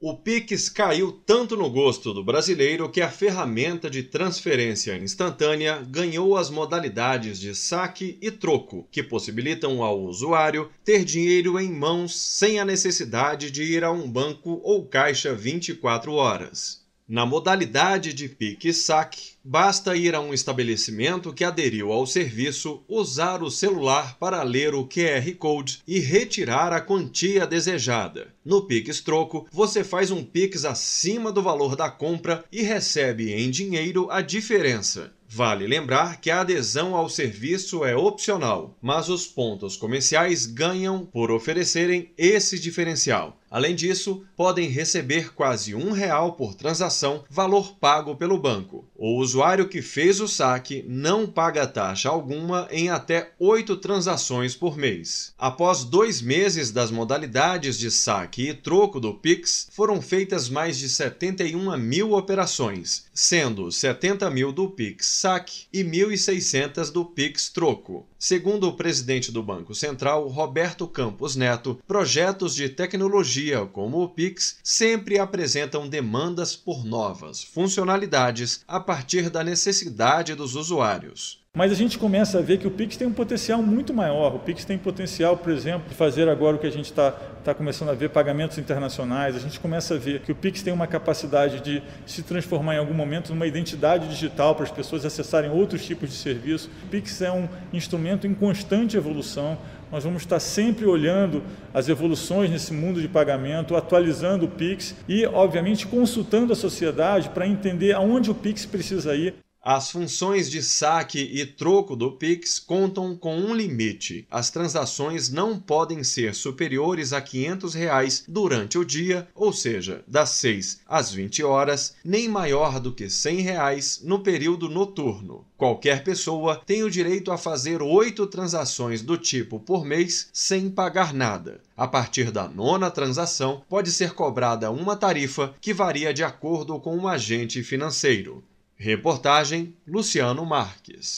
O Pix caiu tanto no gosto do brasileiro que a ferramenta de transferência instantânea ganhou as modalidades de saque e troco, que possibilitam ao usuário ter dinheiro em mãos sem a necessidade de ir a um banco ou caixa 24 horas. Na modalidade de pique saque, basta ir a um estabelecimento que aderiu ao serviço, usar o celular para ler o QR Code e retirar a quantia desejada. No Pix Troco, você faz um Pix acima do valor da compra e recebe em dinheiro a diferença. Vale lembrar que a adesão ao serviço é opcional, mas os pontos comerciais ganham por oferecerem esse diferencial. Além disso, podem receber quase um real por transação, valor pago pelo banco. O usuário que fez o saque não paga taxa alguma em até oito transações por mês. Após dois meses das modalidades de saque e troco do Pix, foram feitas mais de 71 mil operações, sendo 70 mil do Pix saque e 1.600 do Pix Troco. Segundo o presidente do Banco Central, Roberto Campos Neto, projetos de tecnologia como o Pix sempre apresentam demandas por novas funcionalidades a partir da necessidade dos usuários. Mas a gente começa a ver que o Pix tem um potencial muito maior. O Pix tem potencial, por exemplo, de fazer agora o que a gente está tá começando a ver, pagamentos internacionais. A gente começa a ver que o Pix tem uma capacidade de se transformar em algum momento numa identidade digital para as pessoas acessarem outros tipos de serviço. O Pix é um instrumento em constante evolução. Nós vamos estar sempre olhando as evoluções nesse mundo de pagamento, atualizando o Pix e, obviamente, consultando a sociedade para entender aonde o Pix precisa ir. As funções de saque e troco do Pix contam com um limite. As transações não podem ser superiores a R$ 500 reais durante o dia, ou seja, das 6 às 20 horas, nem maior do que R$ 100 reais no período noturno. Qualquer pessoa tem o direito a fazer oito transações do tipo por mês sem pagar nada. A partir da nona transação, pode ser cobrada uma tarifa que varia de acordo com o agente financeiro. Reportagem Luciano Marques